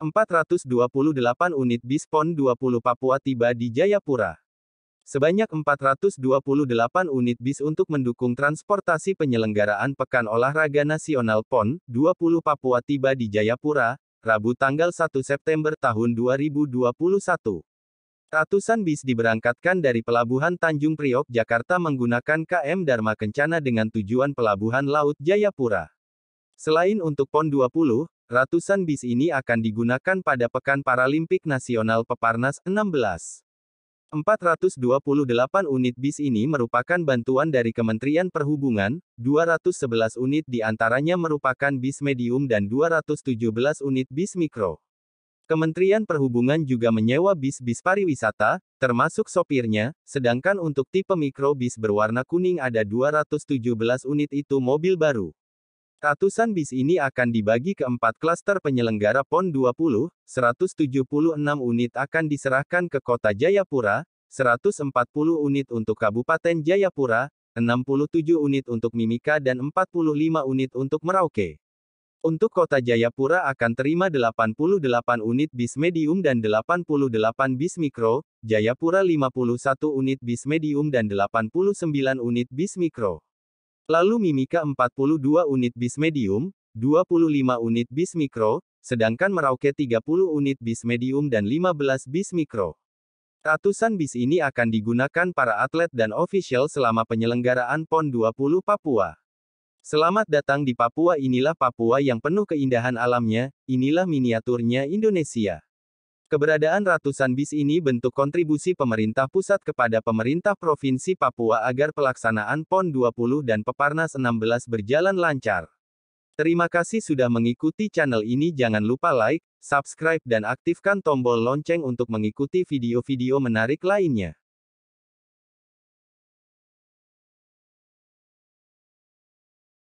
428 unit bis PON 20 Papua tiba di Jayapura. Sebanyak 428 unit bis untuk mendukung transportasi penyelenggaraan Pekan Olahraga Nasional PON 20 Papua tiba di Jayapura, Rabu tanggal 1 September tahun 2021. Ratusan bis diberangkatkan dari Pelabuhan Tanjung Priok, Jakarta menggunakan KM Dharma Kencana dengan tujuan Pelabuhan Laut Jayapura. Selain untuk PON 20, Ratusan bis ini akan digunakan pada Pekan Paralimpik Nasional Peparnas 16. 428 unit bis ini merupakan bantuan dari Kementerian Perhubungan, 211 unit diantaranya merupakan bis medium dan 217 unit bis mikro. Kementerian Perhubungan juga menyewa bis-bis pariwisata, termasuk sopirnya, sedangkan untuk tipe mikro bis berwarna kuning ada 217 unit itu mobil baru. Ratusan bis ini akan dibagi ke empat klaster penyelenggara PON 20, 176 unit akan diserahkan ke Kota Jayapura, 140 unit untuk Kabupaten Jayapura, 67 unit untuk Mimika dan 45 unit untuk Merauke. Untuk Kota Jayapura akan terima 88 unit bis medium dan 88 bis mikro, Jayapura 51 unit bis medium dan 89 unit bis mikro. Lalu Mimika 42 unit bis medium, 25 unit bis mikro, sedangkan Merauke 30 unit bis medium dan 15 bis mikro. Ratusan bis ini akan digunakan para atlet dan official selama penyelenggaraan PON 20 Papua. Selamat datang di Papua inilah Papua yang penuh keindahan alamnya, inilah miniaturnya Indonesia. Keberadaan ratusan bis ini bentuk kontribusi pemerintah pusat kepada pemerintah Provinsi Papua agar pelaksanaan PON 20 dan Peparnas 16 berjalan lancar. Terima kasih sudah mengikuti channel ini jangan lupa like, subscribe dan aktifkan tombol lonceng untuk mengikuti video-video menarik lainnya.